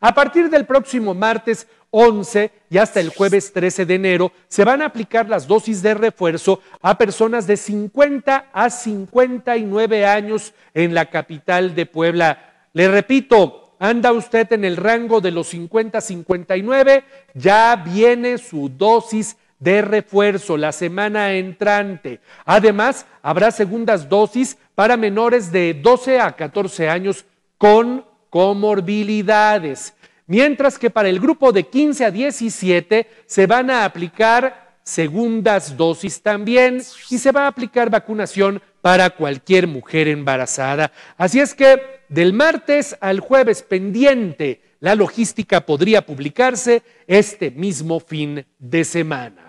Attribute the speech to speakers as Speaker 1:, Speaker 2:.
Speaker 1: A partir del próximo martes 11 y hasta el jueves 13 de enero se van a aplicar las dosis de refuerzo a personas de 50 a 59 años en la capital de Puebla. Le repito, anda usted en el rango de los 50 a 59, ya viene su dosis de refuerzo la semana entrante. Además, habrá segundas dosis para menores de 12 a 14 años con comorbilidades. Mientras que para el grupo de 15 a 17 se van a aplicar segundas dosis también y se va a aplicar vacunación para cualquier mujer embarazada. Así es que del martes al jueves pendiente, la logística podría publicarse este mismo fin de semana.